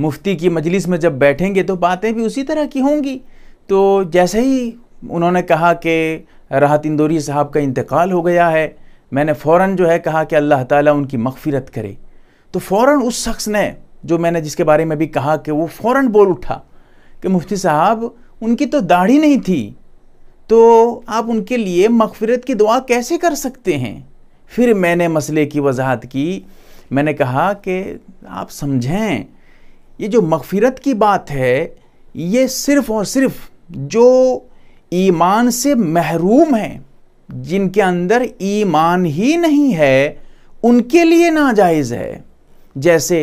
मुफ्ती की मजलिस में जब बैठेंगे तो बातें भी उसी तरह की होंगी तो जैसे ही उन्होंने कहा कि राहत इंदौरी साहब का इंतकाल हो गया है मैंने फ़ौर जो है कहा कि अल्लाह ताला उनकी मगफिरत करे तो फ़ौर उस शख्स ने जो मैंने जिसके बारे में भी कहा कि वो फ़ौर बोल उठा कि मुफ्ती साहब उनकी तो दाढ़ी नहीं थी तो आप उनके लिए मगफिरत की दुआ कैसे कर सकते हैं फिर मैंने मसले की वजाहत की मैंने कहा कि आप समझें ये जो मगफिरत की बात है ये सिर्फ़ और सिर्फ जो ईमान से महरूम हैं जिनके अंदर ईमान ही नहीं है उनके लिए नाजायज़ है जैसे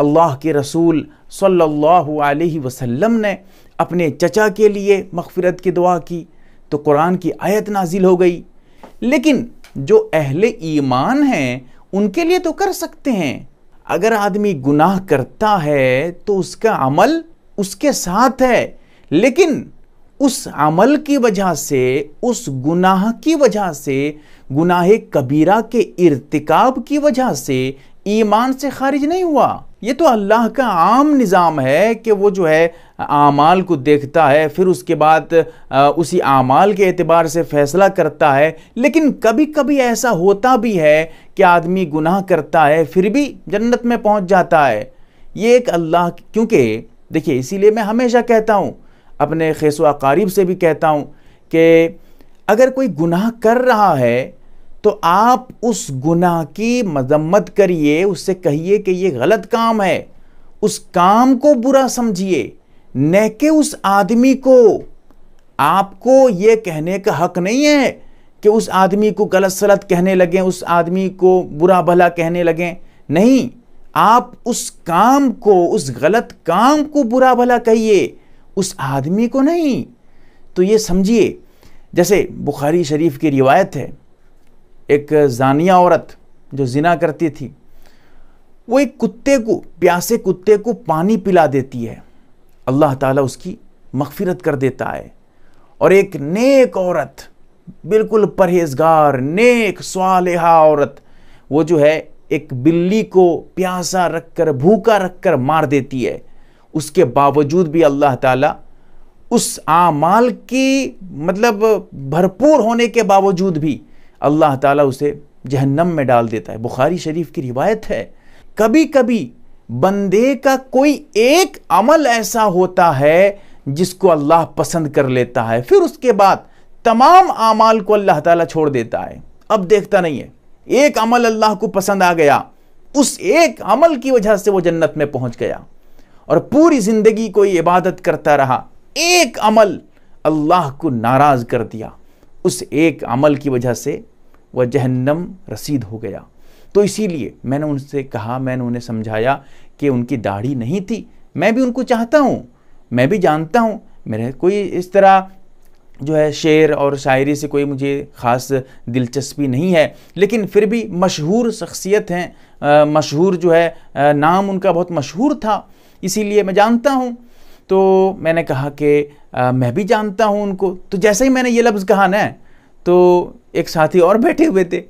अल्लाह के रसूल सल्लल्लाहु अलैहि वसल्लम ने अपने चचा के लिए मगफिरत की दुआ की तो कुरान की आयत नाजिल हो गई लेकिन जो अहले ईमान हैं उनके लिए तो कर सकते हैं अगर आदमी गुनाह करता है तो उसका अमल उसके साथ है लेकिन उस अमल की वजह से उस गुनाह की वजह से गुनाह कबीरा के इरतिकाब की वजह से ईमान से खारिज नहीं हुआ ये तो अल्लाह का आम निज़ाम है कि वो जो है आमाल को देखता है फिर उसके बाद उसी आमाल के अतबार से फ़ैसला करता है लेकिन कभी कभी ऐसा होता भी है कि आदमी गुनाह करता है फिर भी जन्नत में पहुंच जाता है ये एक अल्लाह क्योंकि देखिए इसीलिए मैं हमेशा कहता हूँ अपने खेसो अकारीब से भी कहता हूँ कि अगर कोई गुनाह कर रहा है तो आप उस गुनाह की मजम्मत करिए उससे कहिए कि ये गलत काम है उस काम को बुरा समझिए न कि उस आदमी को आपको ये कहने का हक नहीं है कि उस आदमी को गलत सलत कहने लगें उस आदमी को बुरा भला कहने लगें नहीं आप उस काम को उस गलत काम को बुरा भला कहिए उस आदमी को नहीं तो ये समझिए जैसे बुखारी शरीफ की रिवायत है एक जानिया औरत जो जिना करती थी वो एक कुत्ते को प्यासे कुत्ते को पानी पिला देती है अल्लाह ताला उसकी मगफिरत कर देता है और एक नेक औरत बिल्कुल परहेजगार नेक स्वालहा औरत वो जो है एक बिल्ली को प्यासा रखकर भूखा रखकर मार देती है उसके बावजूद भी अल्लाह ताला उस आमाल की मतलब भरपूर होने के बावजूद भी अल्लाह ताला उसे जहन्नम में डाल देता है बुखारी शरीफ की रिवायत है कभी कभी बंदे का कोई एक अमल ऐसा होता है जिसको अल्लाह पसंद कर लेता है फिर उसके बाद तमाम अमाल को अल्लाह ताला छोड़ देता है अब देखता नहीं है एक अमल अल्लाह को पसंद आ गया उस एक अमल की वजह से वो जन्नत में पहुंच गया और पूरी ज़िंदगी कोई इबादत करता रहा एक अमल अल्लाह को नाराज़ कर दिया उस एक अमल की वजह से वह जहन्नम रसीद हो गया तो इसीलिए मैंने उनसे कहा मैंने उन्हें समझाया कि उनकी दाढ़ी नहीं थी मैं भी उनको चाहता हूँ मैं भी जानता हूँ मेरे कोई इस तरह जो है शेर और शायरी से कोई मुझे ख़ास दिलचस्पी नहीं है लेकिन फिर भी मशहूर शख्सियत हैं मशहूर जो है आ, नाम उनका बहुत मशहूर था इसीलिए मैं जानता हूँ तो मैंने कहा कि मैं भी जानता हूँ उनको तो जैसे ही मैंने ये लफ्ज़ कहा ना तो एक साथी और बैठे हुए थे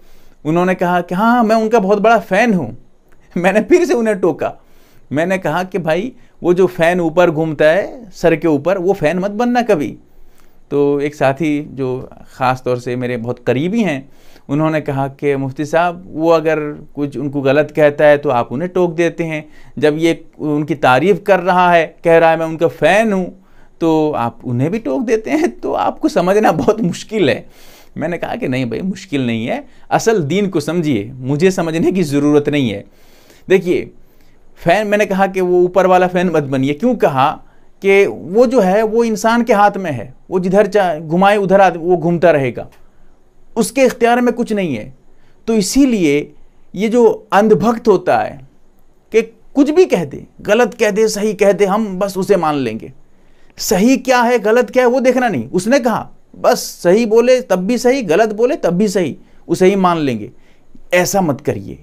उन्होंने कहा कि हाँ, हाँ मैं उनका बहुत बड़ा फ़ैन हूँ मैंने फिर से उन्हें टोका मैंने कहा कि भाई वो जो फ़ैन ऊपर घूमता है सर के ऊपर वो फ़ैन मत बनना कभी तो एक साथी जो ख़ास तौर से मेरे बहुत करीबी हैं उन्होंने कहा कि मुफ्ती साहब वो अगर कुछ उनको गलत कहता है तो आप उन्हें टोक देते हैं जब ये उनकी तारीफ़ कर रहा है कह रहा है मैं उनका फ़ैन हूँ तो आप उन्हें भी टोक देते हैं तो आपको समझना बहुत मुश्किल है मैंने कहा कि नहीं भाई मुश्किल नहीं है असल दीन को समझिए मुझे समझने की ज़रूरत नहीं है देखिए फ़ैन मैंने कहा कि वो ऊपर वाला फ़ैन मत बनिए क्यों कहा कि वो जो है वो इंसान के हाथ में है वो जिधर चाहे घुमाए उधर आ वो घूमता रहेगा उसके इख्तियार में कुछ नहीं है तो इसीलिए ये जो अंधभक्त होता है कि कुछ भी कह दे गलत कह दे सही कह दे हम बस उसे मान लेंगे सही क्या है गलत क्या है वो देखना नहीं उसने कहा बस सही बोले तब भी सही गलत बोले तब भी सही उसे ही मान लेंगे ऐसा मत करिए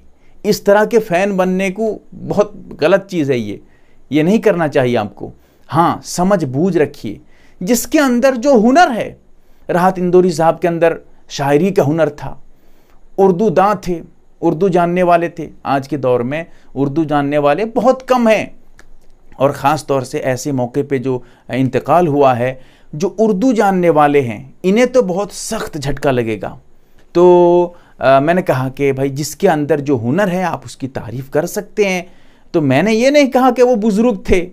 इस तरह के फ़ैन बनने को बहुत गलत चीज़ है ये ये नहीं करना चाहिए आपको हाँ समझ बूझ रखिए जिसके अंदर जो हुनर है राहत इंदौरी साहब के अंदर शायरी का हुनर था उर्दू दां थे उर्दू जानने वाले थे आज के दौर में उर्दू जानने वाले बहुत कम हैं और ख़ास तौर से ऐसे मौके पे जो इंतकाल हुआ है जो उर्दू जानने वाले हैं इन्हें तो बहुत सख्त झटका लगेगा तो आ, मैंने कहा कि भाई जिसके अंदर जो हुनर है आप उसकी तारीफ़ कर सकते हैं तो मैंने ये नहीं कहा कि वो बुज़ुर्ग थे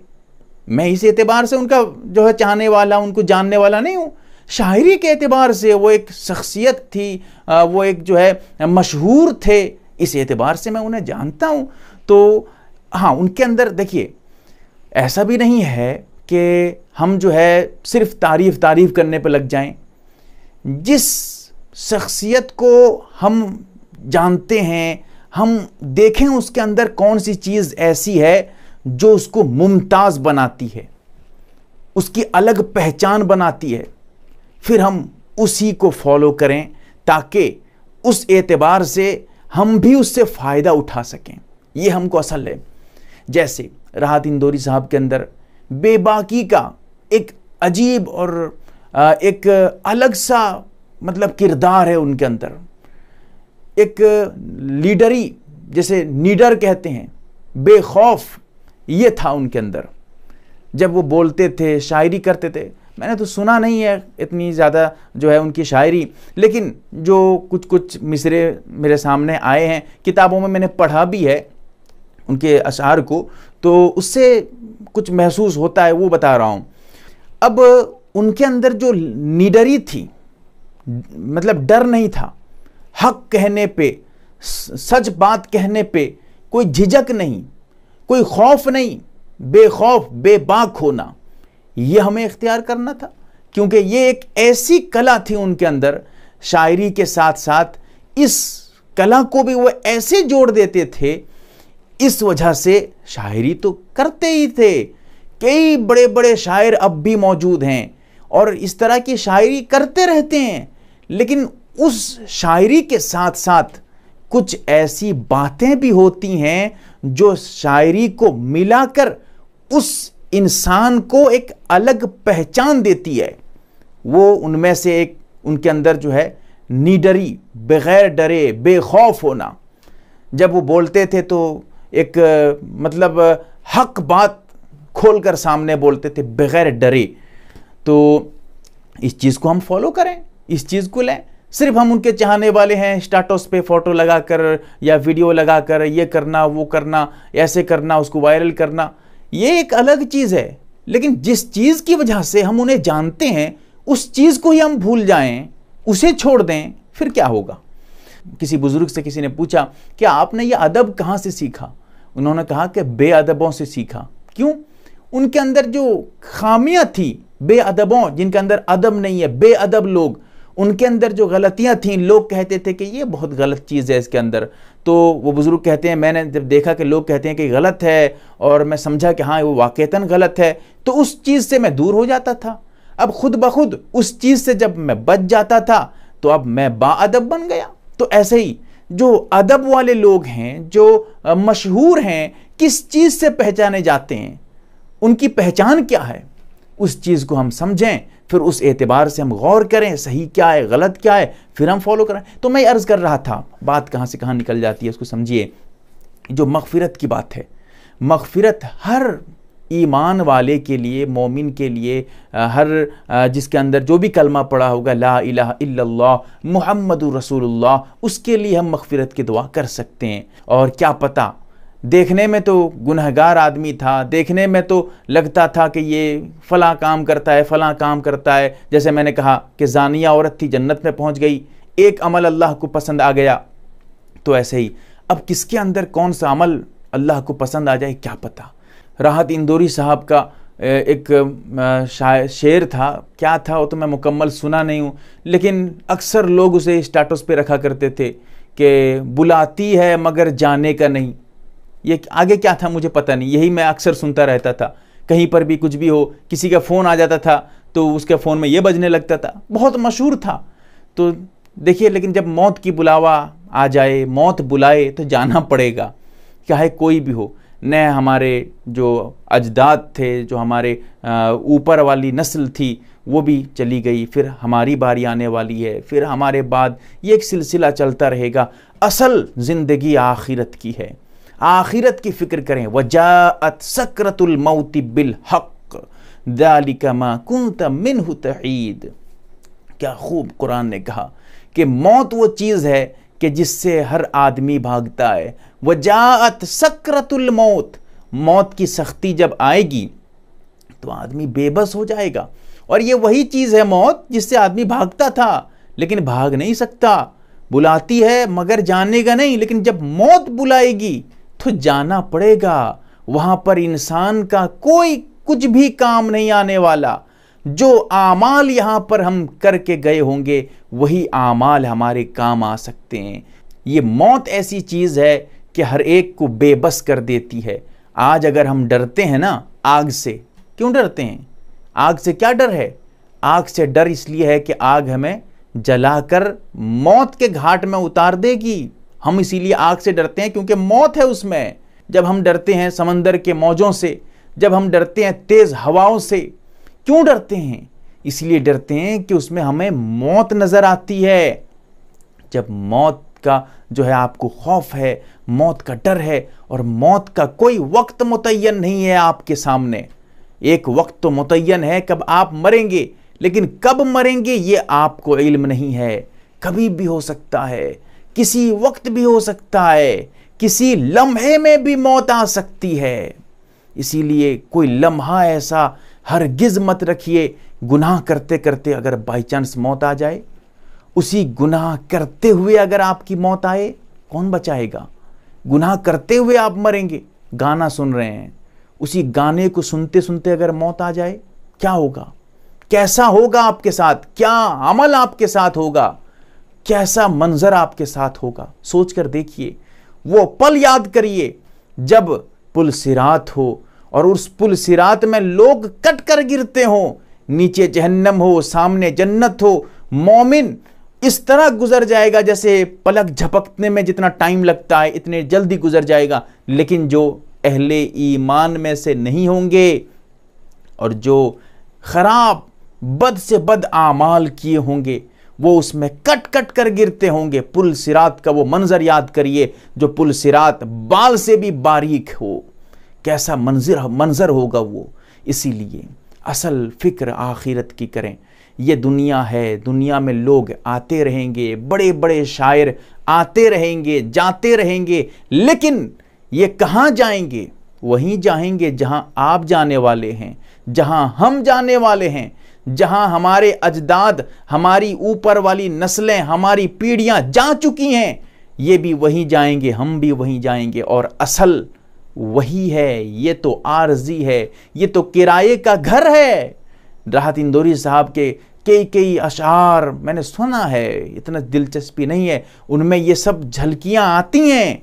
मैं इस एतबार से उनका जो है चाहने वाला उनको जानने वाला नहीं हूँ शायरी के एतबार से वो एक शख्सियत थी वो एक जो है मशहूर थे इस एतबार से मैं उन्हें जानता हूँ तो हाँ उनके अंदर देखिए ऐसा भी नहीं है कि हम जो है सिर्फ तारीफ़ तारीफ़ करने पर लग जाएं जिस शख्सियत को हम जानते हैं हम देखें उसके अंदर कौन सी चीज़ ऐसी है जो उसको मुमताज़ बनाती है उसकी अलग पहचान बनाती है फिर हम उसी को फॉलो करें ताकि उस एतबार से हम भी उससे फ़ायदा उठा सकें ये हमको असल है जैसे राहत इंदौरी साहब के अंदर बेबाकी का एक अजीब और एक अलग सा मतलब किरदार है उनके अंदर एक लीडरी जैसे नीडर कहते हैं बेखौफ ये था उनके अंदर जब वो बोलते थे शायरी करते थे मैंने तो सुना नहीं है इतनी ज़्यादा जो है उनकी शायरी लेकिन जो कुछ कुछ मिसरे मेरे सामने आए हैं किताबों में मैंने पढ़ा भी है उनके अशार को तो उससे कुछ महसूस होता है वो बता रहा हूँ अब उनके अंदर जो निडरी थी मतलब डर नहीं था हक कहने पे सच बात कहने पे कोई झिझक नहीं कोई खौफ नहीं बेखौफ बेबाक होना ये हमें इख्तियार करना था क्योंकि ये एक ऐसी कला थी उनके अंदर शायरी के साथ साथ इस कला को भी वो ऐसे जोड़ देते थे इस वजह से शायरी तो करते ही थे कई बड़े बड़े शायर अब भी मौजूद हैं और इस तरह की शायरी करते रहते हैं लेकिन उस शायरी के साथ साथ कुछ ऐसी बातें भी होती हैं जो शायरी को मिलाकर उस इंसान को एक अलग पहचान देती है वो उनमें से एक उनके अंदर जो है नीडरी बगैर डरे बेखौफ होना जब वो बोलते थे तो एक मतलब हक बात खोल कर सामने बोलते थे बगैर डरे तो इस चीज़ को हम फॉलो करें इस चीज़ को लें सिर्फ हम उनके चाहने वाले हैं स्टाटस पे फोटो लगाकर या वीडियो लगाकर ये करना वो करना ऐसे करना उसको वायरल करना ये एक अलग चीज़ है लेकिन जिस चीज़ की वजह से हम उन्हें जानते हैं उस चीज़ को ही हम भूल जाएं उसे छोड़ दें फिर क्या होगा किसी बुज़ुर्ग से किसी ने पूछा कि आपने ये अदब कहाँ से सीखा उन्होंने कहा कि बेअदबों से सीखा क्यों उनके अंदर जो खामियां थी बेअदबों जिनके अंदर अदब नहीं है बेअदब लोग उनके अंदर जो गलतियां थीं लोग कहते थे कि ये बहुत गलत चीज़ है इसके अंदर तो वो बुज़ुर्ग कहते हैं मैंने जब देखा कि लोग कहते हैं कि गलत है और मैं समझा कि हाँ वो वाक़ता गलत है तो उस चीज़ से मैं दूर हो जाता था अब खुद ब खुद उस चीज़ से जब मैं बच जाता था तो अब मैं बाअदब बन गया तो ऐसे ही जो अदब वाले लोग हैं जो मशहूर हैं किस चीज़ से पहचाने जाते हैं उनकी पहचान क्या है उस चीज़ को हम समझें फिर उस एतबार से हम गौर करें सही क्या है गलत क्या है फिर हम फॉलो करें तो मैं अर्ज़ कर रहा था बात कहाँ से कहाँ निकल जाती है उसको समझिए जो मगफ़रत की बात है मगफ़रत हर ईमान वाले के लिए मोमिन के लिए हर जिसके अंदर जो भी कलमा पड़ा होगा ला इला मोहम्मद रसूलुल्लाह उसके लिए हम मगफिरत की दुआ कर सकते हैं और क्या पता देखने में तो गुनहगार आदमी था देखने में तो लगता था कि ये फ़लाँ काम करता है फ़लाँ काम करता है जैसे मैंने कहा कि जानिया औरत थी जन्नत में पहुँच गई एक अमल अल्लाह को पसंद आ गया तो ऐसे ही अब किसके अंदर कौन सा अमल अल्लाह को पसंद आ जाए क्या पता राहत इंदौरी साहब का एक शेर था क्या था वो तो मैं मुकम्मल सुना नहीं हूँ लेकिन अक्सर लोग उसे स्टाटस पे रखा करते थे कि बुलाती है मगर जाने का नहीं ये आगे क्या था मुझे पता नहीं यही मैं अक्सर सुनता रहता था कहीं पर भी कुछ भी हो किसी का फ़ोन आ जाता था तो उसके फ़ोन में ये बजने लगता था बहुत मशहूर था तो देखिए लेकिन जब मौत की बुलावा आ जाए मौत बुलाए तो जाना पड़ेगा चाहे कोई भी हो न हमारे जो अजदाद थे जो हमारे ऊपर वाली नस्ल थी वो भी चली गई फिर हमारी बारी आने वाली है फिर हमारे बाद ये एक सिलसिला चलता रहेगा असल ज़िंदगी आखिरत की है आखिरत की फ़िक्र करें वजात सकरतुलमौत बिल हक मा कुंत मिन क्या खूब कुरान ने कहा कि मौत वो चीज़ है कि जिससे हर आदमी भागता है वजात सक्रतुल मौत मौत की सख्ती जब आएगी तो आदमी बेबस हो जाएगा और ये वही चीज़ है मौत जिससे आदमी भागता था लेकिन भाग नहीं सकता बुलाती है मगर जाने का नहीं लेकिन जब मौत बुलाएगी तो जाना पड़ेगा वहाँ पर इंसान का कोई कुछ भी काम नहीं आने वाला जो आमाल यहाँ पर हम करके गए होंगे वही आमाल हमारे काम आ सकते हैं ये मौत ऐसी चीज़ है कि हर एक को बेबस कर देती है आज अगर हम डरते हैं ना आग से क्यों डरते हैं आग से क्या डर है आग से डर इसलिए है कि आग हमें जलाकर मौत के घाट में उतार देगी हम इसीलिए आग से डरते हैं क्योंकि मौत है उसमें जब हम डरते हैं समंदर के मौजों से जब हम डरते हैं तेज़ हवाओं से क्यों डरते हैं इसलिए डरते हैं कि उसमें हमें मौत नज़र आती है जब मौत का जो है आपको खौफ है मौत का डर है और मौत का कोई वक्त मुतयन नहीं है आपके सामने एक वक्त तो मुतयन है कब आप मरेंगे लेकिन कब मरेंगे ये आपको इल्म नहीं है कभी भी हो सकता है किसी वक्त भी हो सकता है किसी लम्हे में भी मौत आ सकती है इसीलिए कोई लम्हा ऐसा हरगिज़ मत रखिए गुनाह करते करते अगर बाई चांस मौत आ जाए उसी गुनाह करते हुए अगर आपकी मौत आए कौन बचाएगा गुनाह करते हुए आप मरेंगे गाना सुन रहे हैं उसी गाने को सुनते सुनते अगर मौत आ जाए क्या होगा कैसा होगा आपके साथ क्या अमल आपके साथ होगा कैसा मंजर आपके साथ होगा सोचकर देखिए वो पल याद करिए जब पुल सिरात हो और उस पुल सिरात में लोग कट कर गिरते हों नीचे जहन्नम हो सामने जन्नत हो मोमिन इस तरह गुजर जाएगा जैसे पलक झपकने में जितना टाइम लगता है इतने जल्दी गुजर जाएगा लेकिन जो अहले ईमान में से नहीं होंगे और जो खराब बद से बद आमाल किए होंगे वो उसमें कट कट कर गिरते होंगे पुल सिरात का वो मंज़र याद करिए जो पुल सिरात बाल से भी बारीक हो कैसा मंजर मंज़र होगा वो इसीलिए असल फ़िक्र आखिरत की करें ये दुनिया है दुनिया में लोग आते रहेंगे बड़े बड़े शायर आते रहेंगे जाते रहेंगे लेकिन ये कहाँ जाएंगे वहीं जाएंगे जहाँ आप जाने वाले हैं जहाँ हम जाने वाले हैं जहाँ हमारे अजदाद हमारी ऊपर वाली नस्लें हमारी पीढ़ियाँ जा चुकी हैं ये भी वहीं जाएंगे हम भी वहीं जाएंगे और असल वही है ये तो आरजी है ये तो किराए का घर है राहत इंदौरी साहब के कई कई अशार मैंने सुना है इतना दिलचस्पी नहीं है उनमें ये सब झलकियाँ आती हैं